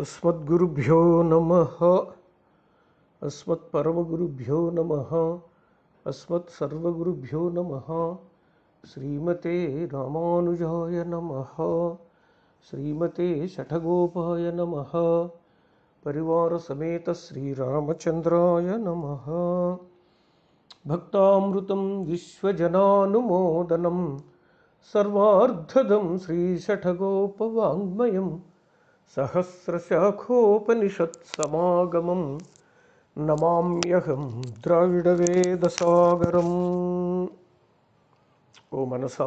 अस्मद्गुरुभ्यो नमः अस्मत्परमगुरुभ्यो नमः अस्मत्सर्वगुरुभ्यो नमः श्रीमते रामानुजाय नमः श्रीमते शठगोपाय नमः परिवारसमेत श्रीरामचन्द्राय नमः भक्तामृतं विश्वजनानुमोदनं सर्वार्धदं श्रीशठगोपवाङ्मयम् సహస్రశాఖోపనిషత్సమాగమం నమామ్యహం ద్రావిడవేదసాగరం ఓ మనసా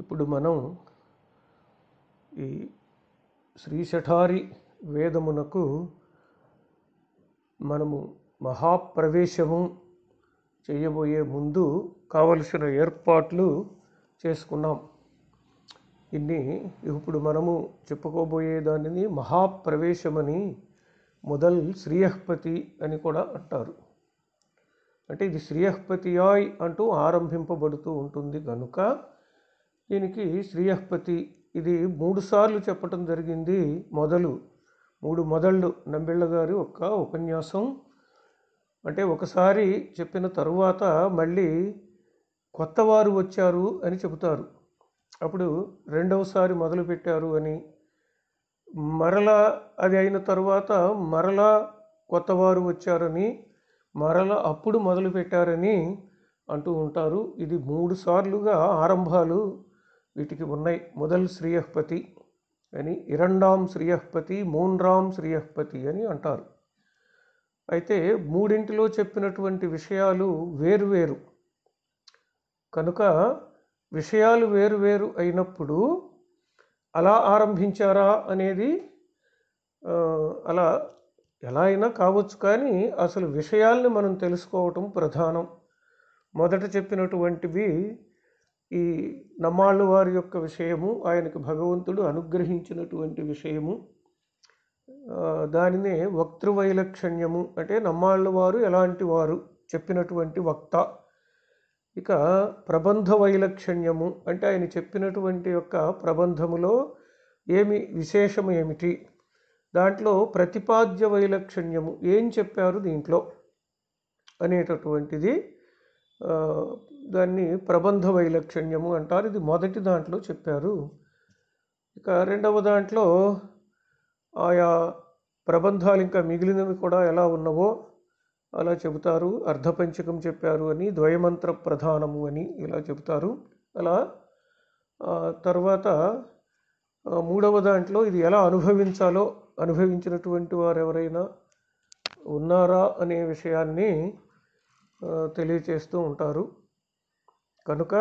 ఇప్పుడు మనం ఈ శ్రీశఠారి వేదమునకు మనము మహాప్రవేశము చేయబోయే ముందు కావలసిన ఏర్పాట్లు చేసుకున్నాం ఇన్ని ఇప్పుడు మనము చెప్పుకోబోయేదానిని మహాప్రవేశమని మొదల్ శ్రీయహ్పతి అని కూడా అంటారు అంటే ఇది శ్రీయహ్పతియాయ్ అంటూ ఆరంభింపబడుతూ ఉంటుంది కనుక దీనికి శ్రీయహ్పతి ఇది మూడుసార్లు చెప్పటం జరిగింది మొదలు మూడు మొదళ్ళు నంబిళ్ళ గారి ఒక్క ఉపన్యాసం అంటే ఒకసారి చెప్పిన తరువాత మళ్ళీ కొత్తవారు వచ్చారు అని చెబుతారు అప్పుడు రెండవసారి మొదలుపెట్టారు అని మరలా అది అయిన తర్వాత మరలా కొత్తవారు వచ్చారని మరలా అప్పుడు మొదలుపెట్టారని అంటూ ఉంటారు ఇది మూడు సార్లుగా ఆరంభాలు వీటికి ఉన్నాయి మొదల్ శ్రీయహ్పతి అని ఇరండాం శ్రీయహ్పతి మూన్రాం శ్రీయహ్పతి అని అంటారు అయితే మూడింటిలో చెప్పినటువంటి విషయాలు వేరువేరు కనుక విషయాలు వేరు వేరు అయినప్పుడు అలా ఆరంభించారా అనేది అలా ఎలా అయినా కావచ్చు కానీ అసలు విషయాల్ని మనం తెలుసుకోవటం ప్రధానం మొదట చెప్పినటువంటివి ఈ నమ్మాళ్ళు వారి యొక్క విషయము ఆయనకి భగవంతుడు అనుగ్రహించినటువంటి విషయము దానినే వక్తృవైలక్షణ్యము అంటే నమ్మాళ్ళు వారు ఎలాంటి వారు చెప్పినటువంటి వక్త ఇక ప్రబంధ వైలక్షణ్యము అంటే ఆయన చెప్పినటువంటి యొక్క ప్రబంధములో ఏమి విశేషం ఏమిటి దాంట్లో ప్రతిపాద్య వైలక్షణ్యము ఏం చెప్పారు దీంట్లో అనేటటువంటిది దాన్ని ప్రబంధ వైలక్షణ్యము అంటారు ఇది మొదటి దాంట్లో చెప్పారు ఇక రెండవ దాంట్లో ఆయా ప్రబంధాలు ఇంకా మిగిలినవి కూడా ఎలా ఉన్నవో అలా చెబుతారు అర్ధపంచకం చెప్పారు అని ద్వయమంత్ర ప్రధానము అని ఇలా చెబుతారు అలా తర్వాత మూడవ దాంట్లో ఇది ఎలా అనుభవించాలో అనుభవించినటువంటి వారు ఎవరైనా ఉన్నారా అనే విషయాన్ని తెలియచేస్తూ ఉంటారు కనుక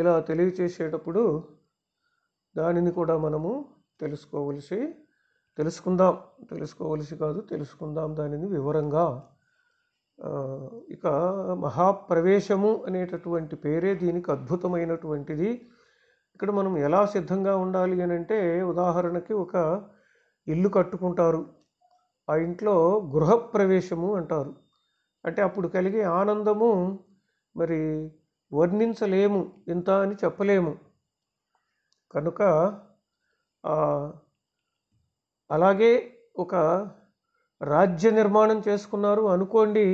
ఇలా తెలియచేసేటప్పుడు దానిని కూడా మనము తెలుసుకోవలసి తెలుసుకుందాం తెలుసుకోవలసి కాదు తెలుసుకుందాం దానిని వివరంగా ఇక మహాప్రవేశము అనేటటువంటి పేరే దీనికి అద్భుతమైనటువంటిది ఇక్కడ మనం ఎలా సిద్ధంగా ఉండాలి అని అంటే ఉదాహరణకి ఒక ఇల్లు కట్టుకుంటారు ఆ ఇంట్లో గృహప్రవేశము అంటారు అంటే అప్పుడు కలిగే ఆనందము మరి వర్ణించలేము ఇంత అని చెప్పలేము కనుక అలాగే ఒక రాజ్య నిర్మాణం చేసుకున్నారు అనుకోండి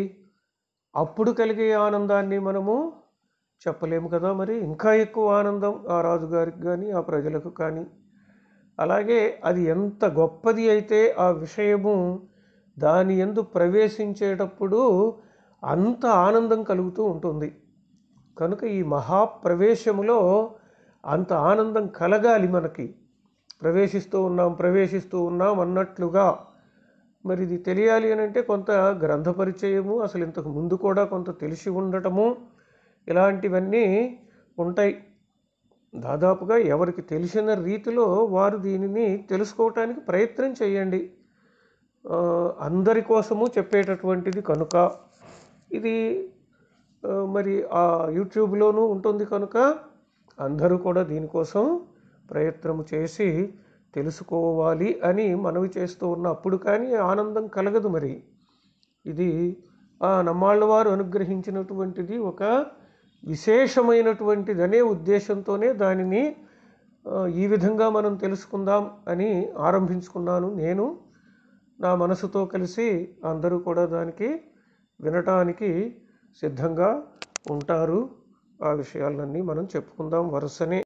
అప్పుడు కలిగే ఆనందాన్ని మనము చెప్పలేము కదా మరి ఇంకా ఎక్కువ ఆనందం ఆ రాజుగారికి కానీ ఆ ప్రజలకు కానీ అలాగే అది ఎంత గొప్పది అయితే ఆ విషయము దాని ఎందు ప్రవేశించేటప్పుడు అంత ఆనందం కలుగుతూ ఉంటుంది కనుక ఈ మహాప్రవేశములో అంత ఆనందం కలగాలి మనకి ప్రవేశిస్తూ ఉన్నాం ప్రవేశిస్తూ ఉన్నాం అన్నట్లుగా మరి ఇది తెలియాలి అని అంటే కొంత గ్రంథ పరిచయము అసలు ఇంతకు ముందు కూడా కొంత తెలిసి ఉండటము ఇలాంటివన్నీ ఉంటాయి దాదాపుగా ఎవరికి తెలిసిన రీతిలో వారు దీనిని తెలుసుకోవటానికి ప్రయత్నం చేయండి అందరి కోసము చెప్పేటటువంటిది కనుక ఇది మరి ఆ యూట్యూబ్లోనూ ఉంటుంది కనుక అందరూ కూడా దీనికోసం ప్రయత్నం చేసి తెలుసుకోవాలి అని మనవి చేస్తూ ఉన్న అప్పుడు కానీ ఆనందం కలగదు మరి ఇది ఆ నమ్మాళ్ళవారు అనుగ్రహించినటువంటిది ఒక విశేషమైనటువంటిదనే ఉద్దేశంతోనే దానిని ఈ విధంగా మనం తెలుసుకుందాం అని ఆరంభించుకున్నాను నేను నా మనసుతో కలిసి అందరూ కూడా దానికి వినటానికి సిద్ధంగా ఉంటారు ఆ విషయాలన్నీ మనం చెప్పుకుందాం వరుసనే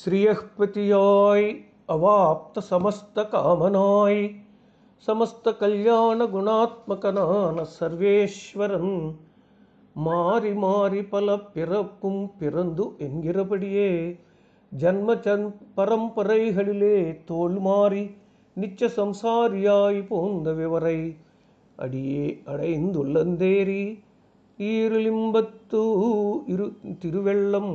ஸ்ரீயப்பதியாய் அவாப்த சமஸ்த காமனாய் சமஸ்த கல்யாண குணாத்மகனான சர்வேஸ்வரன் மாறி மாறி பல பிறக்கும் பிறந்து என்கிறபடியே ஜன்ம ஜன் பரம்பரைகளிலே தோல் மாறி நிச்ச சம்சாரியாய் போந்த விவரை அடியே அடைந்துள்ளந்தேரி ஈருளிம்பத்து இரு திருவெள்ளம்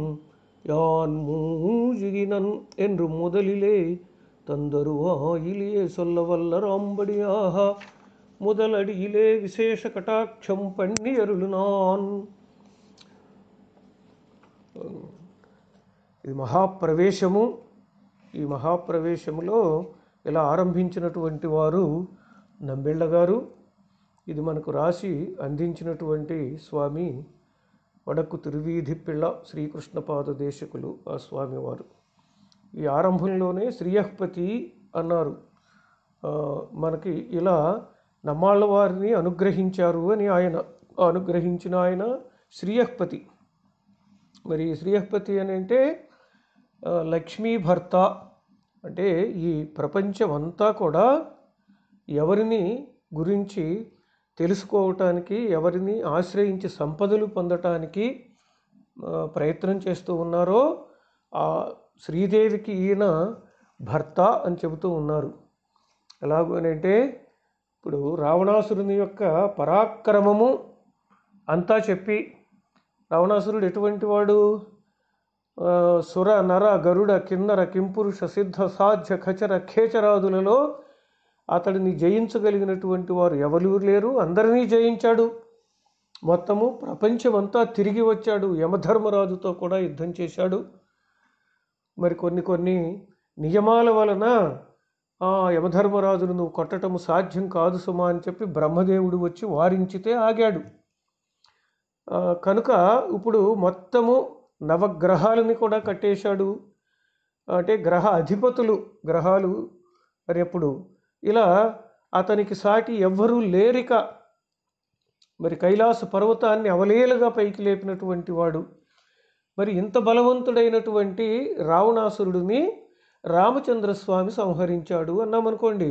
யான் மூழ்கினன் என்று முதலிலே தந்தருவாயிலே சொல்ல வல்லராம்படியாக முதலடியிலே விசேஷ கட்டாட்சம் பண்ணி அருளினான் ఇది మహాప్రవేశము ఈ మహాప్రవేశములో ఇలా ఆరంభించినటువంటి వారు నంబిళ్ళ గారు ఇది మనకు రాసి అందించినటువంటి స్వామి వడకు తిరువీధిపిళ్ళ శ్రీకృష్ణపాద దేశకులు ఆ స్వామివారు ఈ ఆరంభంలోనే శ్రీయహ్పతి అన్నారు మనకి ఇలా నమ్మాళ్ళ వారిని అనుగ్రహించారు అని ఆయన అనుగ్రహించిన ఆయన శ్రీయహ్పతి మరి శ్రీయహ్పతి అని అంటే లక్ష్మీ భర్త అంటే ఈ ప్రపంచం అంతా కూడా ఎవరిని గురించి తెలుసుకోవటానికి ఎవరిని ఆశ్రయించి సంపదలు పొందటానికి ప్రయత్నం చేస్తూ ఉన్నారో ఆ శ్రీదేవికి ఈయన భర్త అని చెబుతూ ఉన్నారు ఎలాగోనంటే ఇప్పుడు రావణాసురుని యొక్క పరాక్రమము అంతా చెప్పి రావణాసురుడు ఎటువంటి వాడు సుర నర గరుడ కిన్నర కింపురుష సిద్ధ సాధ్య ఖచర ఖేచరాదులలో అతడిని జయించగలిగినటువంటి వారు ఎవరు లేరు అందరినీ జయించాడు మొత్తము ప్రపంచమంతా తిరిగి వచ్చాడు యమధర్మరాజుతో కూడా యుద్ధం చేశాడు మరి కొన్ని కొన్ని నియమాల వలన ఆ యమధర్మరాజును నువ్వు కొట్టడం సాధ్యం కాదు సుమా అని చెప్పి బ్రహ్మదేవుడు వచ్చి వారించితే ఆగాడు కనుక ఇప్పుడు మొత్తము నవగ్రహాలని కూడా కట్టేశాడు అంటే గ్రహ అధిపతులు గ్రహాలు మరి ఎప్పుడు ఇలా అతనికి సాటి ఎవ్వరూ లేరిక మరి కైలాస పర్వతాన్ని అవలేలుగా పైకి లేపినటువంటి వాడు మరి ఇంత బలవంతుడైనటువంటి రావణాసురుడిని రామచంద్రస్వామి సంహరించాడు అన్నామనుకోండి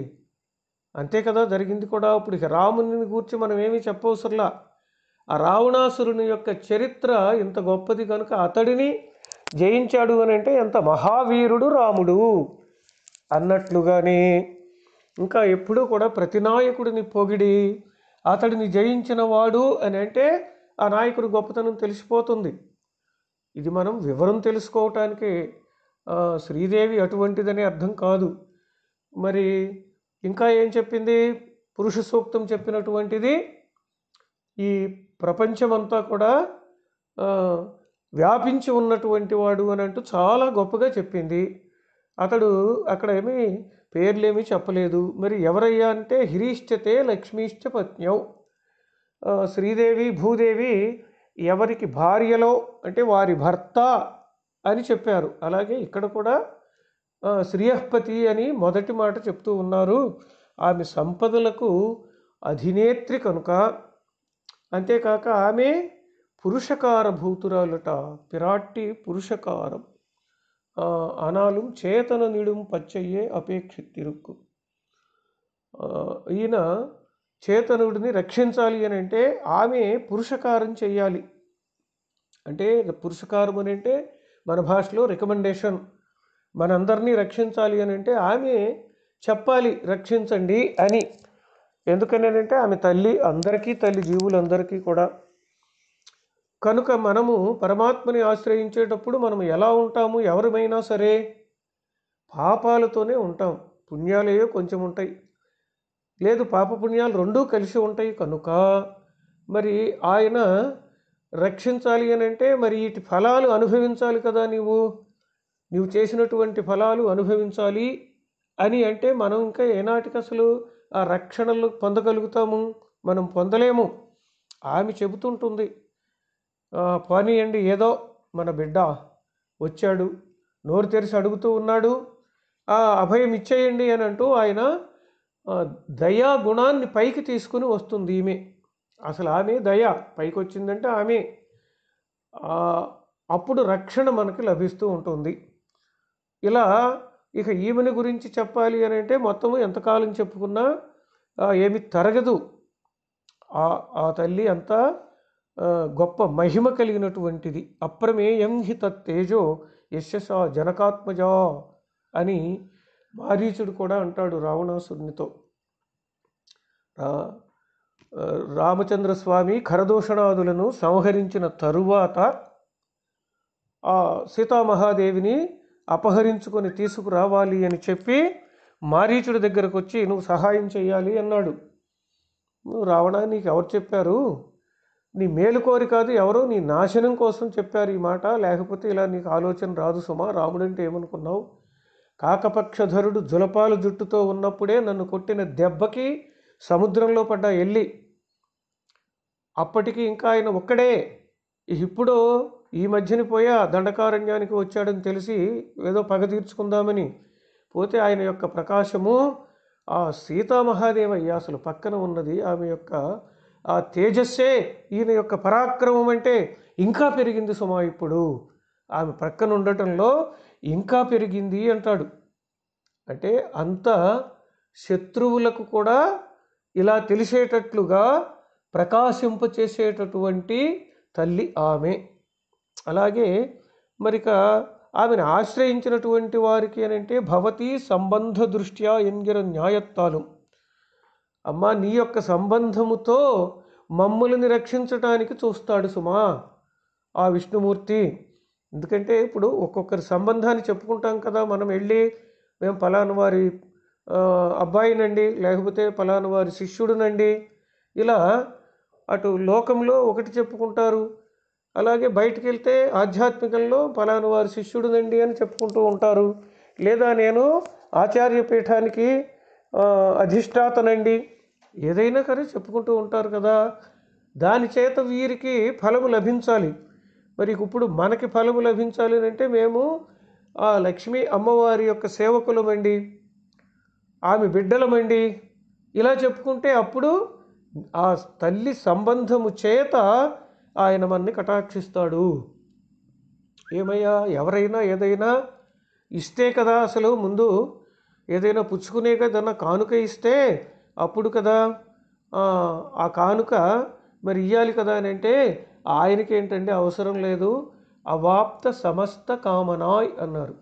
అంతే కదా జరిగింది కూడా ఇప్పుడు రాముని గురించి మనం ఏమీ చెప్పవసరలా ఆ రావణాసురుని యొక్క చరిత్ర ఇంత గొప్పది కనుక అతడిని జయించాడు అని అంటే ఎంత మహావీరుడు రాముడు అన్నట్లుగానే ఇంకా ఎప్పుడూ కూడా ప్రతి నాయకుడిని పొగిడి అతడిని జయించిన వాడు అని అంటే ఆ నాయకుడి గొప్పతనం తెలిసిపోతుంది ఇది మనం వివరం తెలుసుకోవటానికి శ్రీదేవి అటువంటిదని అర్థం కాదు మరి ఇంకా ఏం చెప్పింది పురుష సూక్తం చెప్పినటువంటిది ఈ ప్రపంచమంతా కూడా వ్యాపించి ఉన్నటువంటి వాడు అని అంటూ చాలా గొప్పగా చెప్పింది అతడు అక్కడ ఏమి పేర్లేమీ చెప్పలేదు మరి ఎవరయ్యా అంటే హిరీష్టతే లక్ష్మీష్ట పత్న్యౌ శ్రీదేవి భూదేవి ఎవరికి భార్యలో అంటే వారి భర్త అని చెప్పారు అలాగే ఇక్కడ కూడా శ్రీయహ్పతి అని మొదటి మాట చెప్తూ ఉన్నారు ఆమె సంపదలకు అధినేత్రి కనుక అంతేకాక ఆమె పురుషకార భూతురాలుట పిరాట్టి పురుషకారం చేతన నిడుం పచ్చయ్యే అపేక్షిత్తిరుక్కు ఈయన చేతనుడిని రక్షించాలి అని అంటే ఆమె పురుషకారం చేయాలి అంటే పురుషకారం అని అంటే మన భాషలో రికమెండేషన్ మనందరినీ రక్షించాలి అని అంటే ఆమె చెప్పాలి రక్షించండి అని అంటే ఆమె తల్లి అందరికీ తల్లి జీవులందరికీ కూడా కనుక మనము పరమాత్మని ఆశ్రయించేటప్పుడు మనం ఎలా ఉంటాము ఎవరిమైనా సరే పాపాలతోనే ఉంటాం పుణ్యాలయో కొంచెం ఉంటాయి లేదు పాపపుణ్యాలు రెండూ కలిసి ఉంటాయి కనుక మరి ఆయన రక్షించాలి అని అంటే మరి ఇటు ఫలాలు అనుభవించాలి కదా నీవు నీవు చేసినటువంటి ఫలాలు అనుభవించాలి అని అంటే మనం ఇంకా ఏనాటికి అసలు ఆ రక్షణలు పొందగలుగుతాము మనం పొందలేము ఆమె చెబుతుంటుంది అండి ఏదో మన బిడ్డ వచ్చాడు నోరు తెరిచి అడుగుతూ ఉన్నాడు అభయం ఇచ్చేయండి అని అంటూ ఆయన దయా గుణాన్ని పైకి తీసుకుని వస్తుంది ఈమె అసలు ఆమె దయ పైకి వచ్చిందంటే ఆమె అప్పుడు రక్షణ మనకి లభిస్తూ ఉంటుంది ఇలా ఇక ఈమెని గురించి చెప్పాలి అని అంటే మొత్తము ఎంతకాలం చెప్పుకున్నా ఏమి తరగదు ఆ తల్లి అంతా గొప్ప మహిమ కలిగినటువంటిది అప్రమేయం హి తేజో యశస జనకాత్మజ అని మారీచుడు కూడా అంటాడు రావణాసురునితో రామచంద్రస్వామి కరదూషణాదులను సంహరించిన తరువాత ఆ సీతామహాదేవిని అపహరించుకొని తీసుకురావాలి అని చెప్పి మారీచుడి దగ్గరకు వచ్చి నువ్వు సహాయం చేయాలి అన్నాడు నువ్వు రావణా నీకు ఎవరు చెప్పారు నీ మేలు కోరి కాదు ఎవరో నీ నాశనం కోసం చెప్పారు ఈ మాట లేకపోతే ఇలా నీకు ఆలోచన రాదు సుమా రాముడంటే ఏమనుకున్నావు కాకపక్షధరుడు జులపాలు జుట్టుతో ఉన్నప్పుడే నన్ను కొట్టిన దెబ్బకి సముద్రంలో పడ్డ ఎల్లి అప్పటికి ఇంకా ఆయన ఒక్కడే ఇప్పుడు ఈ మధ్యన పోయా దండకారణ్యానికి వచ్చాడని తెలిసి ఏదో పగ తీర్చుకుందామని పోతే ఆయన యొక్క ప్రకాశము ఆ సీతామహాదేవయ్య అసలు పక్కన ఉన్నది ఆమె యొక్క ఆ తేజస్సే ఈయన యొక్క పరాక్రమం అంటే ఇంకా పెరిగింది సుమా ఇప్పుడు ఆమె ప్రక్కన ఉండటంలో ఇంకా పెరిగింది అంటాడు అంటే అంత శత్రువులకు కూడా ఇలా తెలిసేటట్లుగా ప్రకాశింపచేసేటటువంటి తల్లి ఆమె అలాగే మరిక ఆమెను ఆశ్రయించినటువంటి వారికి అని అంటే భవతి సంబంధ దృష్ట్యా ఎంగిర న్యాయత్తాలు అమ్మా నీ యొక్క సంబంధముతో మమ్ములని రక్షించటానికి చూస్తాడు సుమా ఆ విష్ణుమూర్తి ఎందుకంటే ఇప్పుడు ఒక్కొక్కరి సంబంధాన్ని చెప్పుకుంటాం కదా మనం వెళ్ళి మేము పలాను వారి అబ్బాయినండి లేకపోతే పలాను వారి శిష్యుడునండి ఇలా అటు లోకంలో ఒకటి చెప్పుకుంటారు అలాగే బయటికి వెళ్తే ఆధ్యాత్మికంలో పలాను వారి శిష్యుడునండి అని చెప్పుకుంటూ ఉంటారు లేదా నేను ఆచార్య పీఠానికి అధిష్టాతనండి ఏదైనా కానీ చెప్పుకుంటూ ఉంటారు కదా దాని చేత వీరికి ఫలము లభించాలి మరి ఇప్పుడు మనకి ఫలము లభించాలి అంటే మేము ఆ లక్ష్మీ అమ్మవారి యొక్క సేవకులమండి ఆమె బిడ్డలమండి ఇలా చెప్పుకుంటే అప్పుడు ఆ తల్లి సంబంధము చేత ఆయన మనని కటాక్షిస్తాడు ఏమయ్యా ఎవరైనా ఏదైనా ఇస్తే కదా అసలు ముందు ఏదైనా పుచ్చుకునే ఏదైనా కానుక ఇస్తే అప్పుడు కదా ఆ కానుక మరి ఇయ్యాలి కదా అని అంటే ఆయనకి ఏంటంటే అవసరం లేదు అవాప్త సమస్త కామనాయ్ అన్నారు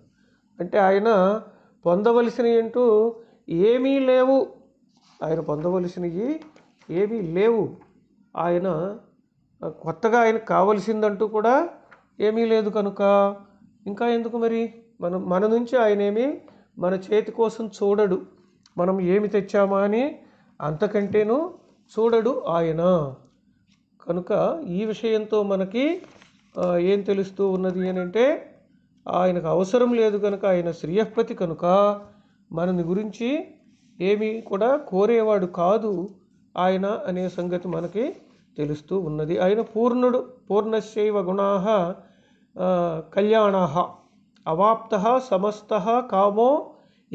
అంటే ఆయన పొందవలసినవి అంటూ ఏమీ లేవు ఆయన పొందవలసినవి ఏమీ లేవు ఆయన కొత్తగా ఆయనకు కావలసిందంటూ కూడా ఏమీ లేదు కనుక ఇంకా ఎందుకు మరి మనం మన నుంచి ఆయన ఏమీ మన చేతి కోసం చూడడు మనం ఏమి తెచ్చామా అని అంతకంటేనూ చూడడు ఆయన కనుక ఈ విషయంతో మనకి ఏం తెలుస్తూ ఉన్నది అని అంటే ఆయనకు అవసరం లేదు కనుక ఆయన శ్రీయపతి కనుక మనని గురించి ఏమీ కూడా కోరేవాడు కాదు ఆయన అనే సంగతి మనకి తెలుస్తూ ఉన్నది ఆయన పూర్ణుడు పూర్ణశైవ గుణా కళ్యాణ అవాప్త సమస్త కామో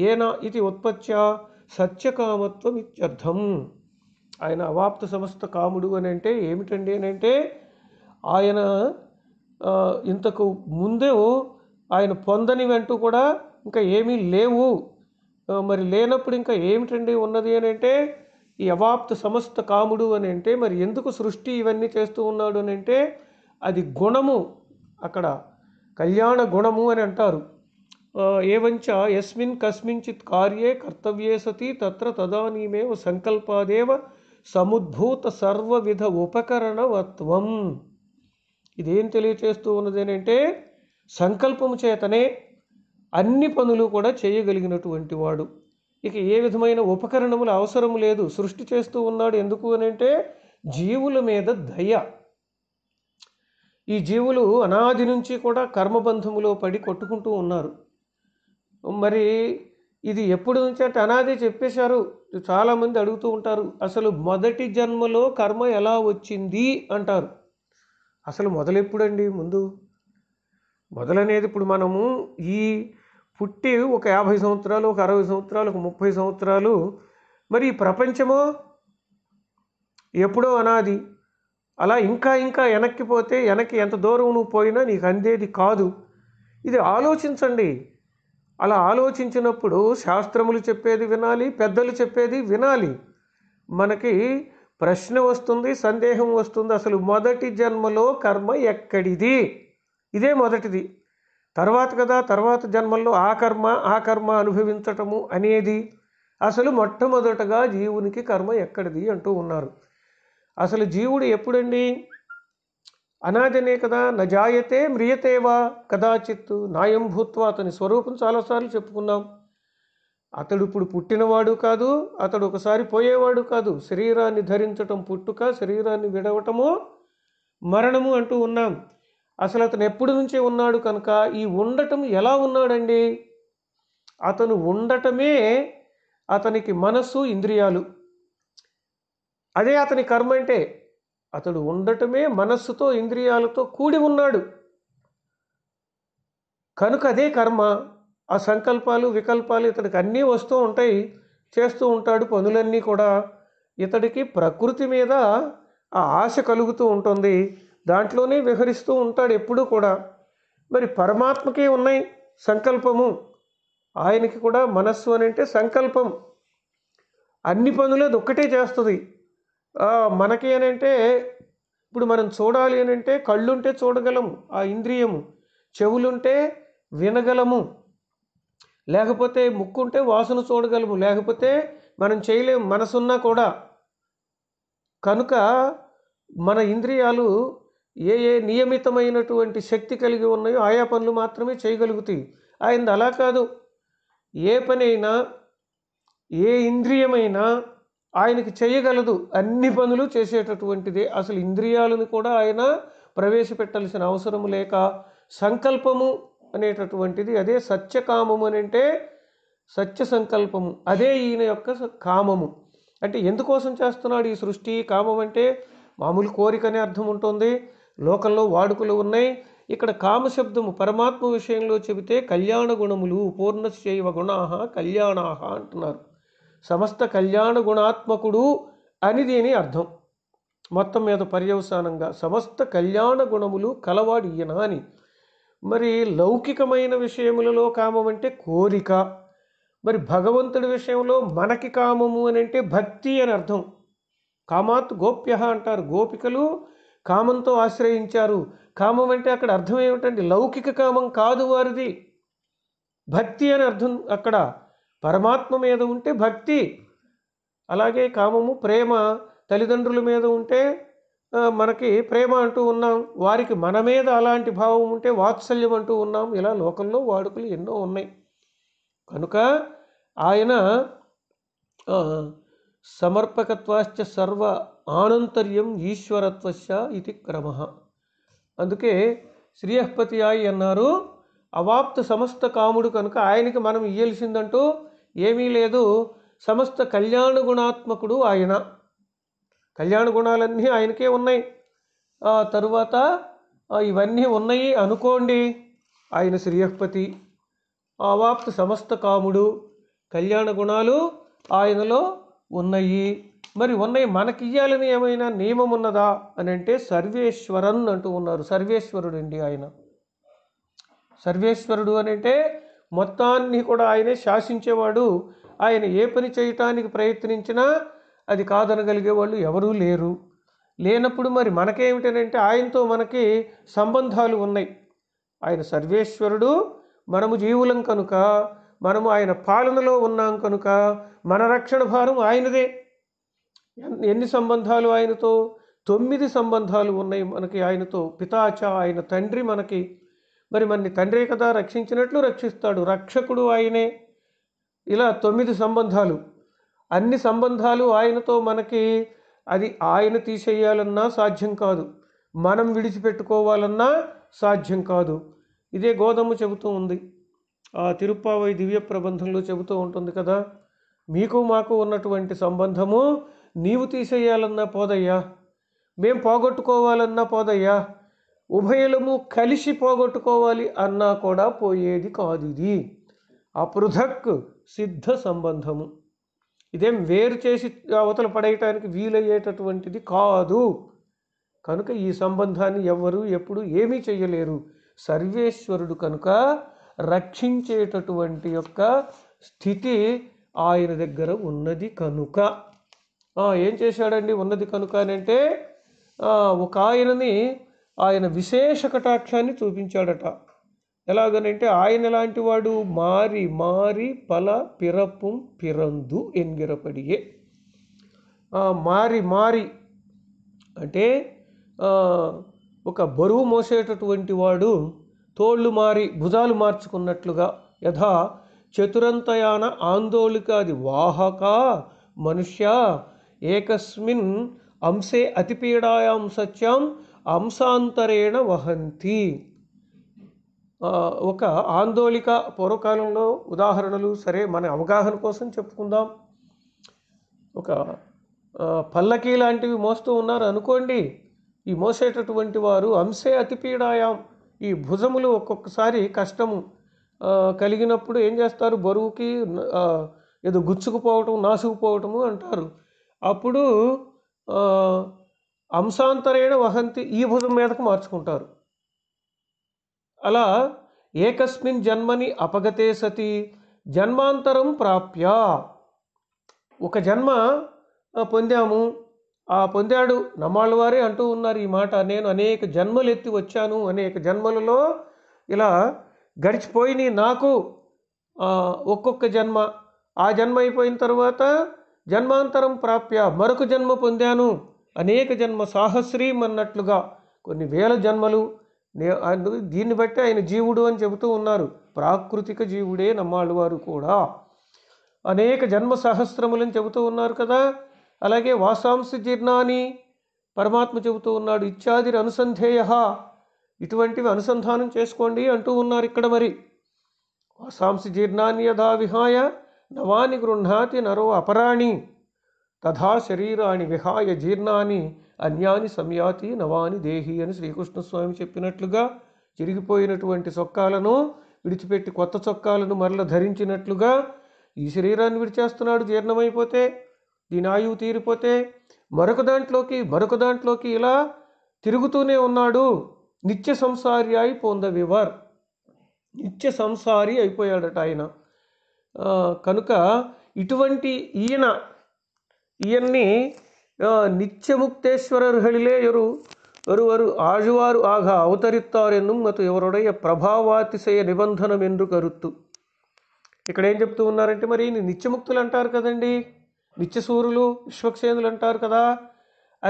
ఏన ఇది ఉత్పత్తి సత్యకామత్వం ఇత్యర్థం ఆయన అవాప్త సమస్త కాముడు అని అంటే ఏమిటండి అని అంటే ఆయన ఇంతకు ముందే ఆయన పొందని వెంటూ కూడా ఇంకా ఏమీ లేవు మరి లేనప్పుడు ఇంకా ఏమిటండి ఉన్నది అని అంటే ఈ అవాప్త సమస్త కాముడు అని అంటే మరి ఎందుకు సృష్టి ఇవన్నీ చేస్తూ ఉన్నాడు అని అంటే అది గుణము అక్కడ కళ్యాణ గుణము అని అంటారు ఏవంచ यस्मिन् కస్మించిత్ కార్యే కర్తవ్యే సతి तत्र तदानीमेव सङ्कल्पादेव సముద్భూత ఉపకరణవత్వం ఇదేం తెలియచేస్తూ ఉన్నదేనంటే సంకల్పము చేతనే అన్ని పనులు కూడా చేయగలిగినటువంటి వాడు ఇక ఏ విధమైన ఉపకరణములు అవసరం లేదు సృష్టి చేస్తూ ఉన్నాడు ఎందుకు అని అంటే జీవుల మీద దయ ఈ జీవులు అనాది నుంచి కూడా కర్మబంధములో పడి కొట్టుకుంటూ ఉన్నారు మరి ఇది ఎప్పుడు నుంచంటే అనాది చెప్పేశారు చాలామంది అడుగుతూ ఉంటారు అసలు మొదటి జన్మలో కర్మ ఎలా వచ్చింది అంటారు అసలు మొదలెప్పుడండి ముందు మొదలనేది ఇప్పుడు మనము ఈ పుట్టి ఒక యాభై సంవత్సరాలు ఒక అరవై సంవత్సరాలు ఒక ముప్పై సంవత్సరాలు మరి ఈ ప్రపంచమో ఎప్పుడో అనాది అలా ఇంకా ఇంకా వెనక్కి పోతే వెనక్కి ఎంత దూరం నువ్వు పోయినా నీకు అందేది కాదు ఇది ఆలోచించండి అలా ఆలోచించినప్పుడు శాస్త్రములు చెప్పేది వినాలి పెద్దలు చెప్పేది వినాలి మనకి ప్రశ్న వస్తుంది సందేహం వస్తుంది అసలు మొదటి జన్మలో కర్మ ఎక్కడిది ఇదే మొదటిది తర్వాత కదా తర్వాత జన్మల్లో ఆ కర్మ ఆ కర్మ అనుభవించటము అనేది అసలు మొట్టమొదటగా జీవునికి కర్మ ఎక్కడిది అంటూ ఉన్నారు అసలు జీవుడు ఎప్పుడండి అనాదినే కదా నజాయతే మ్రియతేవా కదాచిత్ నాయం భూత్వ అతని స్వరూపం చాలాసార్లు చెప్పుకున్నాం అతడు ఇప్పుడు పుట్టినవాడు కాదు అతడు ఒకసారి పోయేవాడు కాదు శరీరాన్ని ధరించటం పుట్టుక శరీరాన్ని విడవటము మరణము అంటూ ఉన్నాం అసలు అతను ఎప్పటి నుంచే ఉన్నాడు కనుక ఈ ఉండటం ఎలా ఉన్నాడండి అతను ఉండటమే అతనికి మనస్సు ఇంద్రియాలు అదే అతని కర్మ అంటే అతడు ఉండటమే మనస్సుతో ఇంద్రియాలతో కూడి ఉన్నాడు కనుక అదే కర్మ ఆ సంకల్పాలు వికల్పాలు ఇతడికి అన్నీ వస్తూ ఉంటాయి చేస్తూ ఉంటాడు పనులన్నీ కూడా ఇతడికి ప్రకృతి మీద ఆ ఆశ కలుగుతూ ఉంటుంది దాంట్లోనే విహరిస్తూ ఉంటాడు ఎప్పుడూ కూడా మరి పరమాత్మకే ఉన్నాయి సంకల్పము ఆయనకి కూడా మనస్సు అని అంటే సంకల్పం అన్ని పనులు అది ఒక్కటే చేస్తుంది మనకి ఏంటంటే ఇప్పుడు మనం చూడాలి అని అంటే కళ్ళుంటే చూడగలము ఆ ఇంద్రియము చెవులుంటే వినగలము లేకపోతే ముక్కుంటే వాసన చూడగలము లేకపోతే మనం చేయలేము మనసున్నా కూడా కనుక మన ఇంద్రియాలు ఏ ఏ నియమితమైనటువంటి శక్తి కలిగి ఉన్నాయో ఆయా పనులు మాత్రమే చేయగలుగుతాయి ఆయనది అలా కాదు ఏ పనైనా ఏ ఇంద్రియమైనా ఆయనకి చేయగలదు అన్ని పనులు చేసేటటువంటిదే అసలు ఇంద్రియాలను కూడా ఆయన ప్రవేశపెట్టాల్సిన అవసరం లేక సంకల్పము అనేటటువంటిది అదే సత్యకామము అని అంటే సత్య సంకల్పము అదే ఈయన యొక్క కామము అంటే ఎందుకోసం చేస్తున్నాడు ఈ సృష్టి కామం అంటే మామూలు కోరిక అనే అర్థం ఉంటుంది లోకంలో వాడుకలు ఉన్నాయి ఇక్కడ కామశబ్దము పరమాత్మ విషయంలో చెబితే కళ్యాణ గుణములు పూర్ణశైవ గుణాహ కళ్యాణాహ అంటున్నారు సమస్త కళ్యాణ గుణాత్మకుడు అని దీని అర్థం మొత్తం మీద పర్యవసానంగా సమస్త కళ్యాణ గుణములు కలవాడు ఈయన అని మరి లౌకికమైన విషయములలో కామం అంటే కోరిక మరి భగవంతుడి విషయంలో మనకి కామము అని అంటే భక్తి అని అర్థం కామాత్ గోప్య అంటారు గోపికలు కామంతో ఆశ్రయించారు కామం అంటే అక్కడ అర్థం ఏమిటండి లౌకిక కామం కాదు వారిది భక్తి అని అర్థం అక్కడ పరమాత్మ మీద ఉంటే భక్తి అలాగే కామము ప్రేమ తల్లిదండ్రుల మీద ఉంటే మనకి ప్రేమ అంటూ ఉన్నాం వారికి మన మీద అలాంటి భావం ఉంటే వాత్సల్యం అంటూ ఉన్నాం ఇలా లోకంలో వాడుకలు ఎన్నో ఉన్నాయి కనుక ఆయన సమర్పకత్వాశ్చ సర్వ ఆనంతర్యం ఈశ్వరత్వశ ఇది క్రమ అందుకే శ్రీహపతి అయి అన్నారు అవాప్త సమస్త కాముడు కనుక ఆయనకి మనం ఇయ్యాల్సిందంటూ ఏమీ లేదు సమస్త కళ్యాణ గుణాత్మకుడు ఆయన కళ్యాణ గుణాలన్నీ ఆయనకే ఉన్నాయి ఆ తరువాత ఇవన్నీ ఉన్నాయి అనుకోండి ఆయన శ్రీయపతి ఆవాప్త సమస్త కాముడు కళ్యాణ గుణాలు ఆయనలో ఉన్నాయి మరి ఉన్నాయి మనకి ఇయ్యాలని ఏమైనా నియమం ఉన్నదా అని అంటే సర్వేశ్వరన్ అంటూ ఉన్నారు సర్వేశ్వరుడు అండి ఆయన సర్వేశ్వరుడు అని అంటే మొత్తాన్ని కూడా ఆయనే శాసించేవాడు ఆయన ఏ పని చేయటానికి ప్రయత్నించినా అది కాదనగలిగే వాళ్ళు ఎవరూ లేరు లేనప్పుడు మరి మనకేమిటనంటే ఆయనతో మనకి సంబంధాలు ఉన్నాయి ఆయన సర్వేశ్వరుడు మనము జీవులం కనుక మనము ఆయన పాలనలో ఉన్నాం కనుక మన రక్షణ భారం ఆయనదే ఎన్ని సంబంధాలు ఆయనతో తొమ్మిది సంబంధాలు ఉన్నాయి మనకి ఆయనతో పితాచ ఆయన తండ్రి మనకి మరి మన తండ్రి కదా రక్షించినట్లు రక్షిస్తాడు రక్షకుడు ఆయనే ఇలా తొమ్మిది సంబంధాలు అన్ని సంబంధాలు ఆయనతో మనకి అది ఆయన తీసేయాలన్నా సాధ్యం కాదు మనం విడిచిపెట్టుకోవాలన్నా సాధ్యం కాదు ఇదే గోధుమ చెబుతూ ఉంది ఆ తిరుప్పావై దివ్య ప్రబంధంలో చెబుతూ ఉంటుంది కదా మీకు మాకు ఉన్నటువంటి సంబంధము నీవు తీసేయాలన్నా పోదయ్యా మేం పోగొట్టుకోవాలన్నా పోదయ్యా ఉభయలము కలిసి పోగొట్టుకోవాలి అన్నా కూడా పోయేది కాదు ఇది అపృథక్ సిద్ధ సంబంధము ఇదేం వేరు చేసి అవతల పడేయటానికి వీలయ్యేటటువంటిది కాదు కనుక ఈ సంబంధాన్ని ఎవ్వరు ఎప్పుడు ఏమీ చేయలేరు సర్వేశ్వరుడు కనుక రక్షించేటటువంటి యొక్క స్థితి ఆయన దగ్గర ఉన్నది కనుక ఏం చేశాడండి ఉన్నది కనుక అని అంటే ఒక ఆయనని ఆయన విశేష కటాక్షాన్ని చూపించాడట ఎలాగనంటే ఆయన ఎలాంటి వాడు మారి మారి పల పిరపుం పిరందు ఎన్గిరపడియే మారి మారి అంటే ఒక బరువు మోసేటటువంటి వాడు తోళ్ళు మారి భుజాలు మార్చుకున్నట్లుగా యథా చతురంతయాన ఆందోళికాది వాహక మనుష్య ఏకస్మిన్ అంశే అతిపీడాయాం సత్యం అంశాంతరేణ వహంతి ఒక ఆందోళిక పూర్వకాలంలో ఉదాహరణలు సరే మన అవగాహన కోసం చెప్పుకుందాం ఒక పల్లకీ లాంటివి మోస్తూ ఉన్నారు అనుకోండి ఈ మోసేటటువంటి వారు అంశే అతిపీడాయాం ఈ భుజములు ఒక్కొక్కసారి కష్టము కలిగినప్పుడు ఏం చేస్తారు బరువుకి ఏదో గుచ్చుకుపోవటం నాసుకుపోవటము అంటారు అప్పుడు అంశాంతరేణ వహంతి ఈ భుజం మీదకు మార్చుకుంటారు అలా ఏకస్మిన్ జన్మని అపగతే సతి జన్మాంతరం ప్రాప్య ఒక జన్మ పొందాము ఆ పొందాడు నమ్మాళ్ళవారే అంటూ ఉన్నారు ఈ మాట నేను అనేక జన్మలు ఎత్తి వచ్చాను అనేక జన్మలలో ఇలా గడిచిపోయి నాకు ఒక్కొక్క జన్మ ఆ జన్మ అయిపోయిన తర్వాత జన్మాంతరం ప్రాప్య మరొక జన్మ పొందాను అనేక జన్మ సాహస్రీం అన్నట్లుగా కొన్ని వేల జన్మలు దీన్ని బట్టి ఆయన జీవుడు అని చెబుతూ ఉన్నారు ప్రాకృతిక జీవుడే నమ్మాళ్ళవారు కూడా అనేక జన్మ సహస్రములని చెబుతూ ఉన్నారు కదా అలాగే వాసాంశ జీర్ణాన్ని పరమాత్మ చెబుతూ ఉన్నాడు ఇత్యాది అనుసంధేయ ఇటువంటివి అనుసంధానం చేసుకోండి అంటూ ఉన్నారు ఇక్కడ మరి వాసాంశ జీర్ణాన్ని యథా విహాయ నవాని గృహ్ణాతి నరో అపరాణి తథా శరీరాన్ని విహాయ జీర్ణాన్ని అన్యాని సంయాతి నవాని దేహి అని శ్రీకృష్ణస్వామి చెప్పినట్లుగా చిరిగిపోయినటువంటి చొక్కాలను విడిచిపెట్టి కొత్త చొక్కాలను మరల ధరించినట్లుగా ఈ శరీరాన్ని విడిచేస్తున్నాడు జీర్ణమైపోతే దీని ఆయువు తీరిపోతే మరొక దాంట్లోకి మరొక దాంట్లోకి ఇలా తిరుగుతూనే ఉన్నాడు నిత్య సంసారి అయి పొందవివర్ నిత్య సంసారి అయిపోయాడట ఆయన కనుక ఇటువంటి ఈయన ಇಯನ್ನಿ ನಿತ್ಯಮುಕ್ತೇಶ್ವರರುಗಳಿಲೇ ಇವರು ಒರುವರು ఆజువారు ಆಗ ಅವತರಿತ್ತಾರೆನ್ನು మత ఎవరుడయ్య ప్రభావాతిశయ నిబంధనం ఎందు కరుత్తు ఇక్కడ ఏం చెప్తూ ఉన్నారంటే మరి నిత్యముక్తులు అంటారు కదండి నిత్యసూరులు విశ్వక్షేంద్రులు అంటారు కదా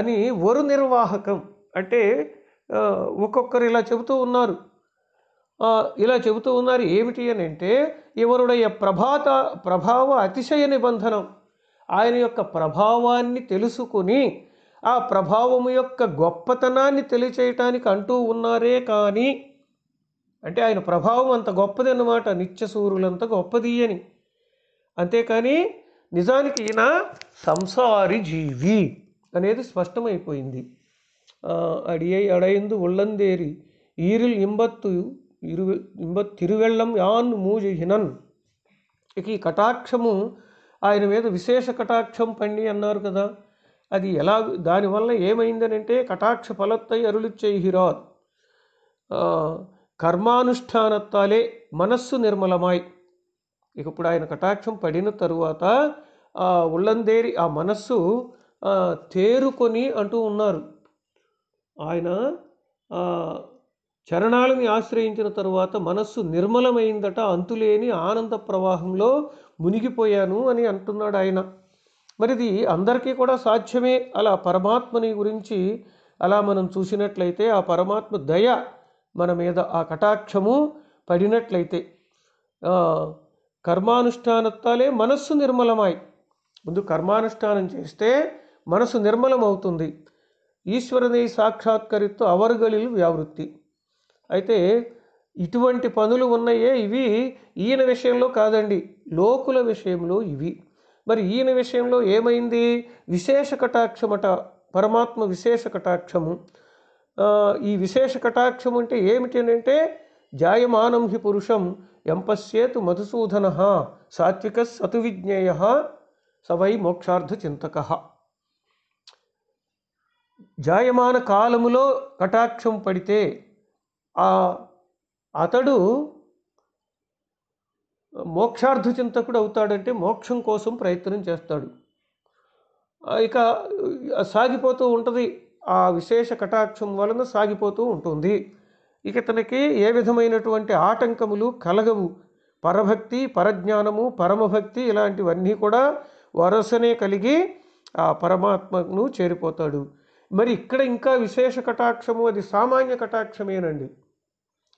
అని వరు నిర్వాహకం అంటే ఒక్కొక్కరు ఇలా చెబుతూ ఉన్నారు ఇలా చెబుతూ ఉన్నారు ఏమిటి అని అంటే ఎవరుడయ్య ప్రభాత ప్రభావ అతిశయ నిబంధనం ఆయన యొక్క ప్రభావాన్ని తెలుసుకుని ఆ ప్రభావము యొక్క గొప్పతనాన్ని తెలియచేయటానికి అంటూ ఉన్నారే కానీ అంటే ఆయన ప్రభావం అంత గొప్పది అన్నమాట నిత్యసూరులంత గొప్పది అని అంతేకాని నిజానికి ఈయన సంసారి జీవి అనేది స్పష్టమైపోయింది అడి అడయందు ఉళ్ళందేరి ఈరిల్ ఇంబత్తు ఇరు తిరువెళ్ళం యాన్ మూజి హినన్ ఇక ఈ కటాక్షము ఆయన మీద విశేష కటాక్షం పండి అన్నారు కదా అది ఎలా దానివల్ల ఏమైందనంటే కటాక్ష ఫలత్తై అరుళిచ్చైహిరాత్ కర్మానుష్ఠానత్తాలే మనస్సు నిర్మలమాయ్ ఇక ఇప్పుడు ఆయన కటాక్షం పడిన తరువాత ఆ ఉల్లందేరి ఆ మనస్సు తేరుకొని అంటూ ఉన్నారు ఆయన చరణాలని ఆశ్రయించిన తరువాత మనస్సు నిర్మలమైందట అంతులేని ఆనంద ప్రవాహంలో మునిగిపోయాను అని అంటున్నాడు ఆయన మరిది అందరికీ కూడా సాధ్యమే అలా పరమాత్మని గురించి అలా మనం చూసినట్లయితే ఆ పరమాత్మ దయ మన మీద ఆ కటాక్షము పడినట్లయితే కర్మానుష్ఠానత్తాలే మనస్సు నిర్మలమాయి ముందు కర్మానుష్ఠానం చేస్తే మనసు నిర్మలమవుతుంది ఈశ్వరుని సాక్షాత్కరితో అవరుగలిలు వ్యావృత్తి అయితే ఇటువంటి పనులు ఉన్నాయే ఇవి ఈయన విషయంలో కాదండి లోకుల విషయంలో ఇవి మరి ఈయన విషయంలో ఏమైంది విశేష కటాక్షమట పరమాత్మ విశేష కటాక్షము ఈ విశేష కటాక్షం అంటే ఏమిటి అంటే జాయమానం హి పురుషం ఎంపశ్యేతు మధుసూదన సాత్విక సతు విజ్ఞేయ సవై మోక్షార్థ చింతక జాయమాన కాలములో కటాక్షం పడితే ఆ అతడు మోక్షార్థ చింతకుడు అవుతాడంటే మోక్షం కోసం ప్రయత్నం చేస్తాడు ఇక సాగిపోతూ ఉంటుంది ఆ విశేష కటాక్షం వలన సాగిపోతూ ఉంటుంది ఇక తనకి ఏ విధమైనటువంటి ఆటంకములు కలగవు పరభక్తి పరజ్ఞానము పరమభక్తి ఇలాంటివన్నీ కూడా వరసనే కలిగి ఆ పరమాత్మను చేరిపోతాడు మరి ఇక్కడ ఇంకా విశేష కటాక్షము అది సామాన్య కటాక్షమేనండి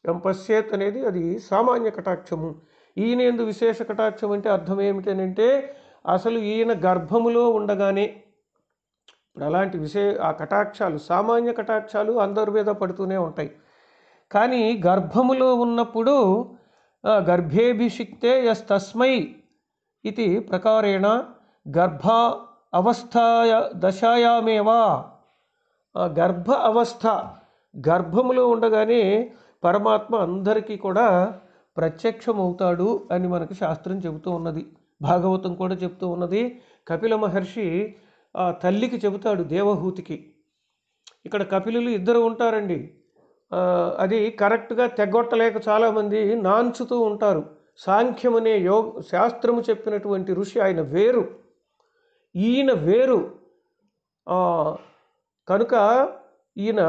తం పశ్చేత్ అనేది అది సామాన్య కటాక్షము ఈయన ఎందు విశేష కటాక్షం అంటే అర్థం ఏమిటనంటే అసలు ఈయన గర్భములో ఉండగానే ఇప్పుడు అలాంటి విశే ఆ కటాక్షాలు సామాన్య కటాక్షాలు అందరి మీద పడుతూనే ఉంటాయి కానీ గర్భములో ఉన్నప్పుడు గర్భేభిషిక్తే ఎస్ తస్మై ఇది ప్రకారేణ గర్భ అవస్థాయ దశాయామేవా గర్భ అవస్థ గర్భములో ఉండగానే పరమాత్మ అందరికీ కూడా ప్రత్యక్షమవుతాడు అని మనకు శాస్త్రం చెబుతూ ఉన్నది భాగవతం కూడా చెబుతూ ఉన్నది కపిల మహర్షి ఆ తల్లికి చెబుతాడు దేవహూతికి ఇక్కడ కపిలులు ఇద్దరు ఉంటారండి అది కరెక్ట్గా తెగొట్టలేక చాలామంది నాంచుతూ ఉంటారు సాంఖ్యమనే యోగ శాస్త్రము చెప్పినటువంటి ఋషి ఆయన వేరు ఈయన వేరు కనుక ఈయన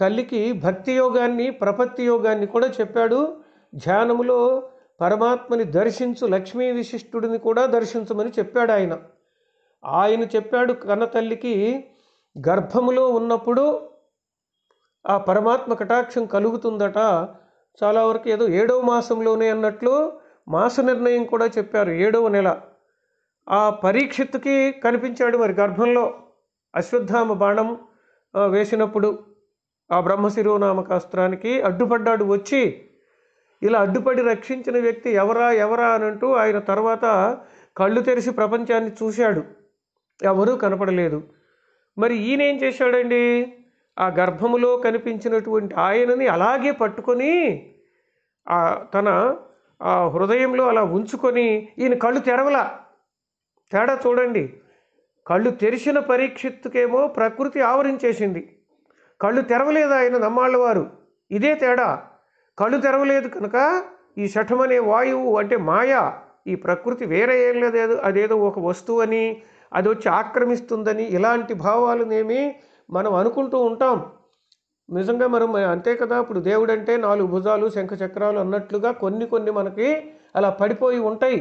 తల్లికి భక్తి యోగాన్ని ప్రపత్తి యోగాన్ని కూడా చెప్పాడు ధ్యానములో పరమాత్మని దర్శించు లక్ష్మీ విశిష్టుడిని కూడా దర్శించమని చెప్పాడు ఆయన ఆయన చెప్పాడు కన్న తల్లికి గర్భములో ఉన్నప్పుడు ఆ పరమాత్మ కటాక్షం కలుగుతుందట చాలా వరకు ఏదో ఏడవ మాసంలోనే అన్నట్లు మాస నిర్ణయం కూడా చెప్పారు ఏడవ నెల ఆ పరీక్షత్తుకి కనిపించాడు మరి గర్భంలో అశ్వత్థామ బాణం వేసినప్పుడు ఆ బ్రహ్మ అడ్డుపడ్డాడు వచ్చి ఇలా అడ్డుపడి రక్షించిన వ్యక్తి ఎవరా ఎవరా అని అంటూ ఆయన తర్వాత కళ్ళు తెరిచి ప్రపంచాన్ని చూశాడు ఎవరూ కనపడలేదు మరి ఈయన ఏం చేశాడండి ఆ గర్భములో కనిపించినటువంటి ఆయనని అలాగే పట్టుకొని తన ఆ హృదయంలో అలా ఉంచుకొని ఈయన కళ్ళు తెరవలా తేడా చూడండి కళ్ళు తెరిచిన పరీక్షిత్తుకేమో ప్రకృతి ఆవరించేసింది కళ్ళు తెరవలేదు ఆయన నమ్మాళ్ళ వారు ఇదే తేడా కళ్ళు తెరవలేదు కనుక ఈ అనే వాయువు అంటే మాయా ఈ ప్రకృతి వేరే ఏం లేదు అదేదో ఒక వస్తువు అని అది వచ్చి ఆక్రమిస్తుందని ఇలాంటి భావాలనేమి మనం అనుకుంటూ ఉంటాం నిజంగా మనం అంతే కదా ఇప్పుడు దేవుడు అంటే నాలుగు భుజాలు శంఖ చక్రాలు అన్నట్లుగా కొన్ని కొన్ని మనకి అలా పడిపోయి ఉంటాయి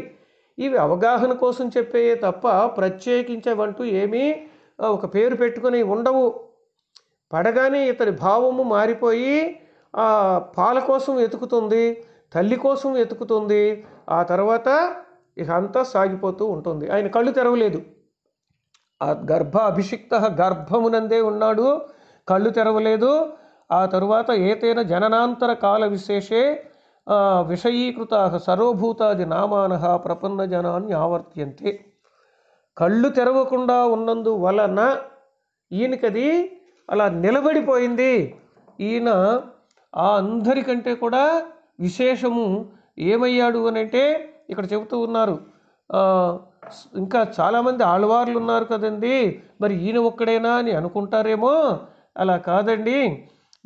ఇవి అవగాహన కోసం చెప్పేయే తప్ప ప్రత్యేకించేవంటూ ఏమీ ఒక పేరు పెట్టుకుని ఉండవు పడగానే ఇతని భావము మారిపోయి పాల కోసం వెతుకుతుంది తల్లి కోసం వెతుకుతుంది ఆ తర్వాత ఇక అంతా సాగిపోతూ ఉంటుంది ఆయన కళ్ళు తెరవలేదు ఆ గర్భ అభిషిక్త గర్భమునందే ఉన్నాడు కళ్ళు తెరవలేదు ఆ తరువాత ఏతైన జననాంతర కాల విశేషే విషయీకృత సర్వభూతాది నామాన ప్రపన్న జనాన్ని ఆవర్త్యంతే కళ్ళు తెరవకుండా ఉన్నందు వలన ఈయనకది అలా నిలబడిపోయింది ఈయన ఆ అందరికంటే కూడా విశేషము ఏమయ్యాడు అని అంటే ఇక్కడ చెబుతూ ఉన్నారు ఇంకా చాలామంది ఆళ్వార్లు ఉన్నారు కదండి మరి ఈయన ఒక్కడేనా అని అనుకుంటారేమో అలా కాదండి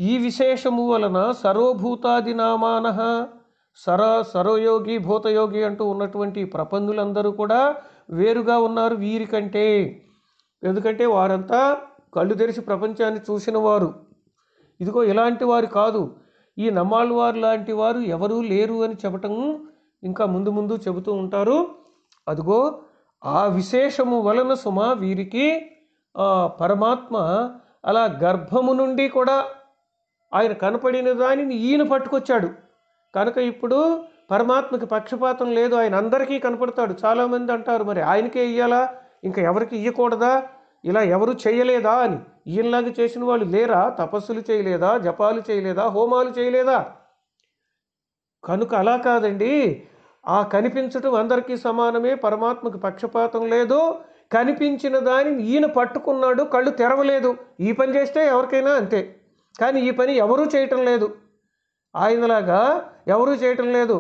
ఈ విశేషము వలన సర్వభూతాదినామాన నామాన సర సరోయోగి భూతయోగి అంటూ ఉన్నటువంటి ప్రపంచులందరూ కూడా వేరుగా ఉన్నారు వీరికంటే ఎందుకంటే వారంతా కళ్ళు తెరిచి ప్రపంచాన్ని చూసిన వారు ఇదిగో ఇలాంటి వారు కాదు ఈ నమ్మాళ్ళ వారు లాంటి వారు ఎవరూ లేరు అని చెప్పటం ఇంకా ముందు ముందు చెబుతూ ఉంటారు అదిగో ఆ విశేషము వలన సుమ వీరికి పరమాత్మ అలా గర్భము నుండి కూడా ఆయన కనపడిన దానిని ఈయన పట్టుకొచ్చాడు కనుక ఇప్పుడు పరమాత్మకి పక్షపాతం లేదు ఆయన అందరికీ కనపడతాడు చాలామంది అంటారు మరి ఆయనకే ఇయ్యాలా ఇంకా ఎవరికి ఇయ్యకూడదా ఇలా ఎవరు చేయలేదా అని ఈయనలాగా చేసిన వాళ్ళు లేరా తపస్సులు చేయలేదా జపాలు చేయలేదా హోమాలు చేయలేదా కనుక అలా కాదండి ఆ కనిపించటం అందరికీ సమానమే పరమాత్మకు పక్షపాతం లేదు కనిపించిన దానిని ఈయన పట్టుకున్నాడు కళ్ళు తెరవలేదు ఈ పని చేస్తే ఎవరికైనా అంతే కానీ ఈ పని ఎవరూ చేయటం లేదు ఆయనలాగా ఎవరూ చేయటం లేదు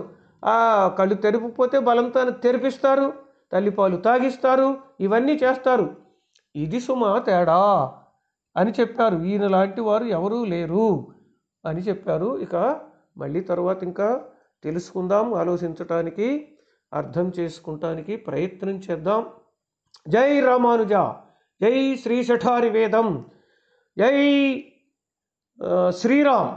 ఆ కళ్ళు తెరిపిపోతే బలంతాన్ని తెరిపిస్తారు తల్లిపాలు తాగిస్తారు ఇవన్నీ చేస్తారు ఇది సుమా తేడా అని చెప్పారు ఈయన లాంటి వారు ఎవరూ లేరు అని చెప్పారు ఇక మళ్ళీ తర్వాత ఇంకా తెలుసుకుందాం ఆలోచించటానికి అర్థం చేసుకుంటానికి ప్రయత్నం చేద్దాం జై రామానుజ జై శ్రీ శఠారి వేదం జై శ్రీరామ్